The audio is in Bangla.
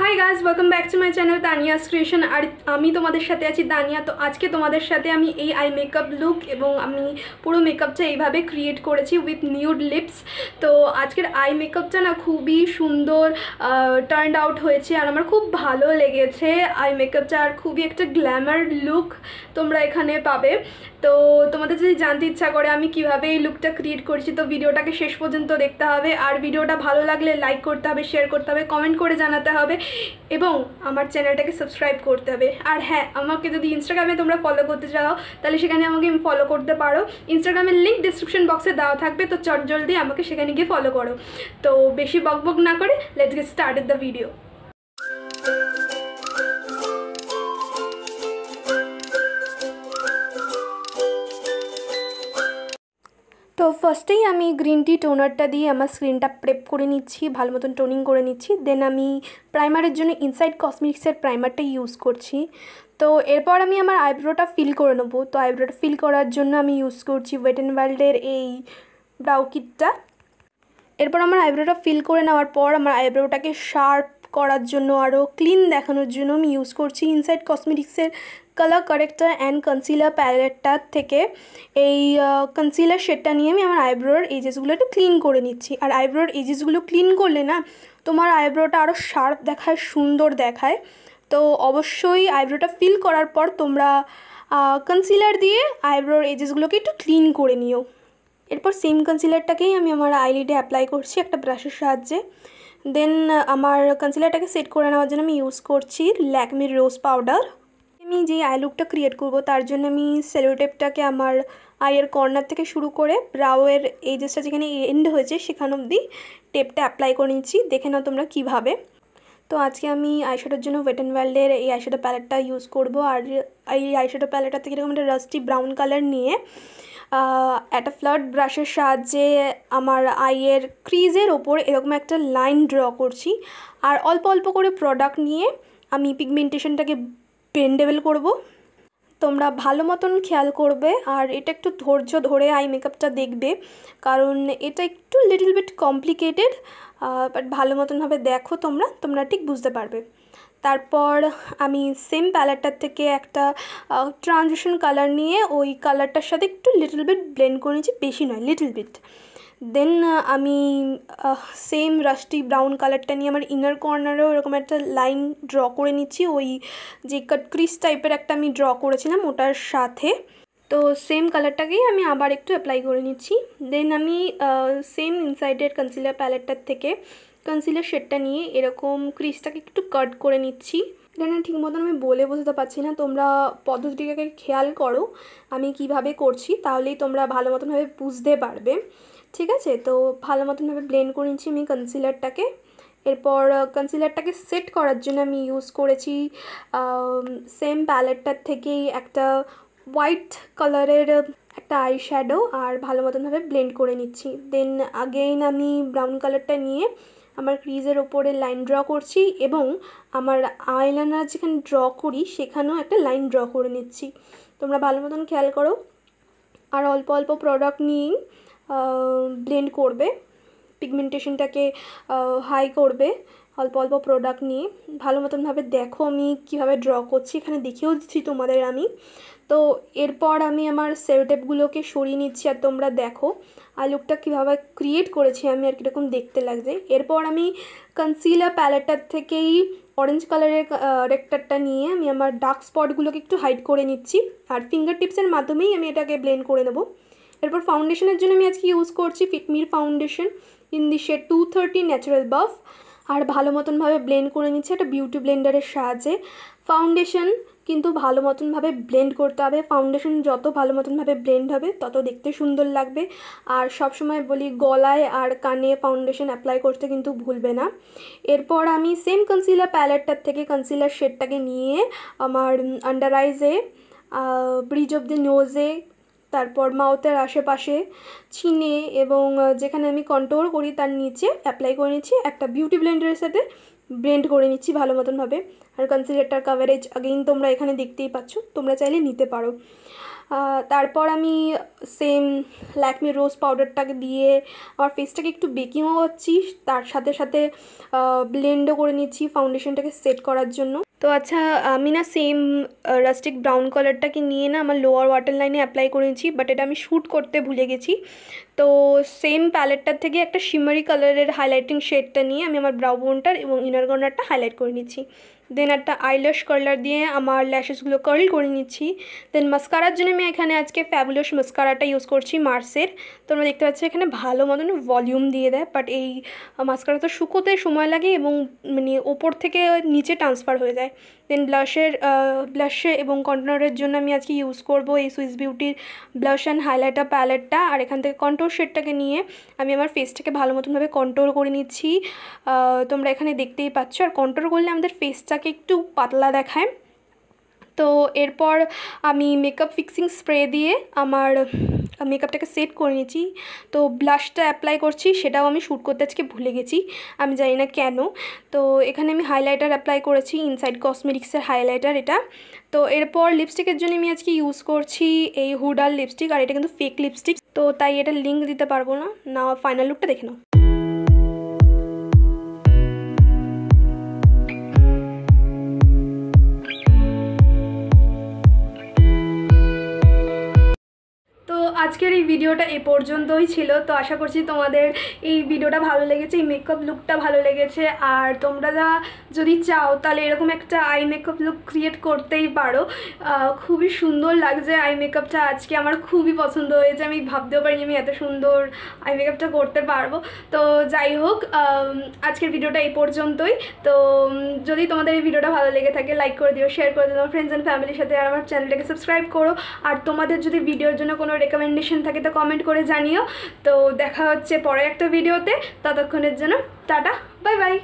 high guys welcome back to my channel Dania's creation আর আমি তোমাদের সাথে আছি দানিয়া তো আজকে তোমাদের সাথে আমি এই আই মেকআপ লুক এবং আমি পুরো মেকআপটা এইভাবে ক্রিয়েট করেছি উইথ নিউড লিপস তো আজকের আই মেকআপটা না খুবই সুন্দর টার্ন আউট হয়েছে আর আমার খুব ভালো লেগেছে আই মেকআপটা আর খুবই একটা গ্ল্যামার লুক তোমরা এখানে পাবে তো তোমাদের যদি জানতে ইচ্ছা করে আমি কিভাবে এই লুকটা ক্রিয়েট করছি তো ভিডিওটাকে শেষ পর্যন্ত দেখতে হবে আর ভিডিওটা ভালো লাগলে লাইক করতে হবে শেয়ার করতে হবে কমেন্ট করে জানাতে হবে এবং আমার চ্যানেলটাকে সাবস্ক্রাইব করতে হবে আর হ্যাঁ আমাকে যদি ইনস্টাগ্রামে তোমরা ফলো করতে চাও তাহলে সেখানে আমাকে ফলো করতে পারো ইনস্টাগ্রামের লিঙ্ক ডিসক্রিপশন বক্সে দেওয়া থাকবে তো চট জলদি আমাকে সেখানে গিয়ে ফলো করো তো বেশি বকবক না করে let's get start the video তো ফার্স্টেই আমি গ্রিন টি টোনারটা দিয়ে আমার স্ক্রিনটা প্রেপ করে নিচ্ছি ভালো মতন টোনিং করে নিচ্ছি দেন আমি প্রাইমারের জন্য ইনসাইড কসমেটিক্সের প্রাইমারটা ইউজ করছি তো এরপর আমি আমার আইব্রোটা ফিল করে নেবো তো আইব্রোটা ফিল করার জন্য আমি ইউজ করছি ওয়েট অ্যান্ড ওয়াইল্ডের এই ব্রাউ কিটটা এরপর আমার আইব্রোটা ফিল করে নেওয়ার পর আমার আইব্রোটাকে শার্প করার জন্য আরও ক্লিন দেখানোর জন্য আমি ইউজ করছি ইনসাইড কসমেটিক্সের কালার কারেক্টার অ্যান্ড কনসিলার প্যালেটটার থেকে এই কনসিলার শেডটা নিয়ে আমি আমার আইব্রোর এজেসগুলো একটু ক্লিন করে নিচ্ছি আর আইব্রোর এজেসগুলো ক্লিন করলে না তোমার আইব্রোটা আরও শার্প দেখায় সুন্দর দেখায় তো অবশ্যই আইব্রোটা ফিল করার পর তোমরা কনসিলার দিয়ে আইব্রোর এজেসগুলোকে একটু ক্লিন করে নিও এরপর সেম কনসিলারটাকেই আমি আমার আইলিডে অ্যাপ্লাই করছি একটা ব্রাশের সাহায্যে দেন uh, আমার কনসিলারটাকে সেট করে নেওয়ার জন্য আমি ইউজ করছি ল্যাকমির রোজ পাউডার আমি যে আই লুকটা ক্রিয়েট করব তার জন্য আমি সেলোটেপটাকে আমার আইয়ের কর্নার থেকে শুরু করে ব্রাউয়ের এজেসটা যেখানে এন্ড হয়েছে সেখান অবধি টেপটা অ্যাপ্লাই করে নিচ্ছি দেখে নাও তোমরা কিভাবে তো আজকে আমি আইশ্যাডোর জন্য ওয়েট অ্যান্ড ওয়াইল্ডের এই আইশ্যাডো প্যালেটটা ইউজ করব আর এই আইশ্যাডো প্যালেটটা থেকে এরকম একটা রাস্টি ব্রাউন কালার নিয়ে একটা ফ্লাড ব্রাশের সাহায্যে আমার আইয়ের ক্রিজের ওপর এরকম একটা লাইন ড্র করছি আর অল্প অল্প করে প্রোডাক্ট নিয়ে আমি পিগমেন্টেশনটাকে পেন্ডেবেল করব তোমরা ভালো মতন খেয়াল করবে আর এটা একটু ধৈর্য ধরে আই মেকআপটা দেখবে কারণ এটা একটু লিটল বিট কমপ্লিকেটেড বাট ভালো মতনভাবে দেখো তোমরা তোমরা ঠিক বুঝতে পারবে তারপর আমি সেম প্যালেটটার থেকে একটা ট্রানজিশন কালার নিয়ে ওই কালারটার সাথে একটু লিটল বিট ব্লেন্ড করে নিয়েছি বেশি নয় লিটল বিট দেন আমি সেম রাস্টি ব্রাউন কালারটা নিয়ে আমার ইনার কর্নারেও এরকম একটা লাইন ড্র করে নিচ্ছি ওই যে ক্রিস টাইপের একটা আমি ড্র করেছিলাম ওটার সাথে তো সেম কালারটাকেই আমি আবার একটু অ্যাপ্লাই করে নিচ্ছি দেন আমি সেম ইনসাইডের কনসিলার প্যালেটটার থেকে কনসিলার শেডটা নিয়ে এরকম ক্রিজটাকে একটু কাট করে নিচ্ছি এখানে ঠিক মতন আমি বলে বোঝাতে পারছি না তোমরা পদ্ধতিটাকে খেয়াল করো আমি কিভাবে করছি তাহলেই তোমরা ভালো মতনভাবে বুঝতে পারবে ঠিক আছে তো ভালো মতনভাবে ব্লেন্ড করে নিচ্ছি আমি কনসিলারটাকে এরপর কনসিলারটাকে সেট করার জন্য আমি ইউজ করেছি সেম প্যালেটটার থেকেই একটা হোয়াইট কালারের একটা আই শ্যাডো আর ভালো মতনভাবে ব্লেন্ড করে নিচ্ছি দেন আগেইন আমি ব্রাউন কালারটা নিয়ে আমার ক্রিজের ওপরে লাইন ড্র করছি এবং আমার আইলাইনার যেখানে ড্র করি সেখানেও একটা লাইন ড্র করে নিচ্ছি তোমরা ভালো মতন খেয়াল করো আর অল্প অল্প প্রোডাক্ট নিয়েই ব্লেন্ড করবে পিগমেন্টেশনটাকে হাই করবে অল্প অল্প প্রোডাক্ট নিয়ে ভালো মতনভাবে দেখো আমি কিভাবে ড্র করছি এখানে দেখিয়েও দিচ্ছি তোমাদের আমি তো এরপর আমি আমার সেভটেপগুলোকে সরিয়ে নিচ্ছি আর তোমরা দেখো আর লুকটা কীভাবে ক্রিয়েট করেছি আমি আর কীরকম দেখতে লাগছে এরপর আমি কনসিলার প্যালেটটার থেকেই অরেঞ্জ কালারের রেক্টারটা নিয়ে আমি আমার ডার্ক স্পটগুলোকে একটু হাইড করে নিচ্ছি আর ফিঙ্গার টিপসের মাধ্যমেই আমি এটাকে ব্লেন্ড করে নেব এরপর ফাউন্ডেশনের জন্য আমি আজকে ইউজ করছি ফিটমির foundation in the shade two thirty natural buff আর ভালো মতনভাবে ব্লেন্ড করে নিচ্ছি একটা বিউটি ব্লেন্ডারের সাহায্যে ফাউন্ডেশন কিন্তু ভালো মতনভাবে ব্লেন্ড করতে হবে ফাউন্ডেশন যত ভালো মতনভাবে ব্লেন্ড হবে তত দেখতে সুন্দর লাগবে আর সব সময় বলি গলায় আর কানে ফাউন্ডেশন অ্যাপ্লাই করতে কিন্তু ভুলবে না এরপর আমি সেম কনসিলার প্যালেটটার থেকে কনসিলার শেডটাকে নিয়ে আমার আন্ডার আইজে ব্রিজ অফ দি নোজে তারপর মাউথের আশেপাশে চিনে এবং যেখানে আমি কন্ট্রোল করি তার নিচে অ্যাপ্লাই করে নিচ্ছি একটা বিউটি ব্লেন্ডারের সাথে ব্লেন্ড করে নিচ্ছি ভালো মতনভাবে আর কনসিলারটার কাভারেজ আগেইন তোমরা এখানে দেখতেই পাচ্ছ তোমরা চাইলে নিতে পারো তারপর আমি সেম ল্যাকমি রোজ পাউডারটাকে দিয়ে আমার ফেসটাকে একটু বেকিংও হচ্ছি তার সাথে সাথে ব্লেন্ডও করে নিচ্ছি ফাউন্ডেশনটাকে সেট করার জন্য তো আচ্ছা আমি না সেম রাস্টিক ব্রাউন কালারটাকে নিয়ে না আমার লোয়ার ওয়াটার লাইনে অ্যাপ্লাই করেছি বাট এটা আমি শ্যুট করতে ভুলে গেছি তো সেম প্যালেটটার থেকে একটা শিমারি কালারের হাইলাইটিং শেডটা নিয়ে আমি আমার ব্রাউ বোনটার এবং ইনার কর্নারটা হাইলাইট করে নিচ্ছি দেন একটা আইল্যাশ কার্লার দিয়ে আমার ল্যাশেসগুলো কার্ল করে নিচ্ছি দেন মাস্কারার জন্য আমি এখানে আজকে ফ্যাবুলস মাস্কারাটা ইউজ করছি মার্সের তোমরা দেখতে পাচ্ছি এখানে ভালো মতন ভলিউম দিয়ে দেয় বাট এই মাস্কারা তো শুকোতে সময় লাগে এবং মানে ওপর থেকে নিচে ট্রান্সফার হয়ে যায় দেন ব্লাশের ব্লাশে এবং কন্টেনারের জন্য আমি আজকে ইউজ করব এই সুইস বিউটির ব্লাশ অ্যান্ড হাইলাইটার প্যালেটটা আর এখান থেকে কন্ট্রোল শেডটাকে নিয়ে আমি আমার ফেসটাকে ভালো মতনভাবে কন্ট্রোল করে নিচ্ছি তোমরা এখানে দেখতেই পাচ্ছ আর কন্ট্রোল করলে আমাদের ফেসটা চুলটাকে একটু পাতলা দেখায় তো এরপর আমি মেকআপ ফিক্সিং স্প্রে দিয়ে আমার মেকআপটাকে সেট করে নিয়েছি তো ব্লাশটা অ্যাপ্লাই করছি সেটাও আমি শ্যুট করতে আজকে ভুলে গেছি আমি জানি না কেন তো এখানে আমি হাইলাইটার অ্যাপ্লাই করেছি ইনসাইড কসমেটিক্সের হাইলাইটার এটা তো এরপর লিপস্টিকের জন্য আমি আজকে ইউজ করছি এই হুডার লিপস্টিক আর এটা কিন্তু ফেক লিপস্টিক তো তাই এটা লিঙ্ক দিতে পারবো না না ফাইনাল লুকটা দেখে নাও আজকের এই ভিডিওটা এ পর্যন্তই ছিল তো আশা করছি তোমাদের এই ভিডিওটা ভালো লেগেছে এই মেকআপ লুকটা ভালো লেগেছে আর তোমরা যা যদি চাও তাহলে এরকম একটা আই মেকআপ লুক ক্রিয়েট করতেই পারো খুবই সুন্দর লাগছে আই মেকআপটা আজকে আমার খুবই পছন্দ হয়েছে আমি ভাবতেও পারিনি আমি এত সুন্দর আই মেকআপটা করতে পারবো তো যাই হোক আজকের ভিডিওটা এই পর্যন্তই তো যদি তোমাদের এই ভিডিওটা ভালো লেগে থাকে লাইক করে দিও শেয়ার করে দিও ফ্রেন্ডস অ্যান্ড ফ্যামিলির সাথে আর আমার চ্যানেলটাকে সাবস্ক্রাইব করো আর তোমাদের যদি ভিডিওর জন্য কোনো রেকমেন্ড রেকমেন্ডেশন থাকে তো কমেন্ট করে জানিও তো দেখা হচ্ছে পরে একটা ভিডিওতে ততক্ষণের জন্য টাটা বাই বাই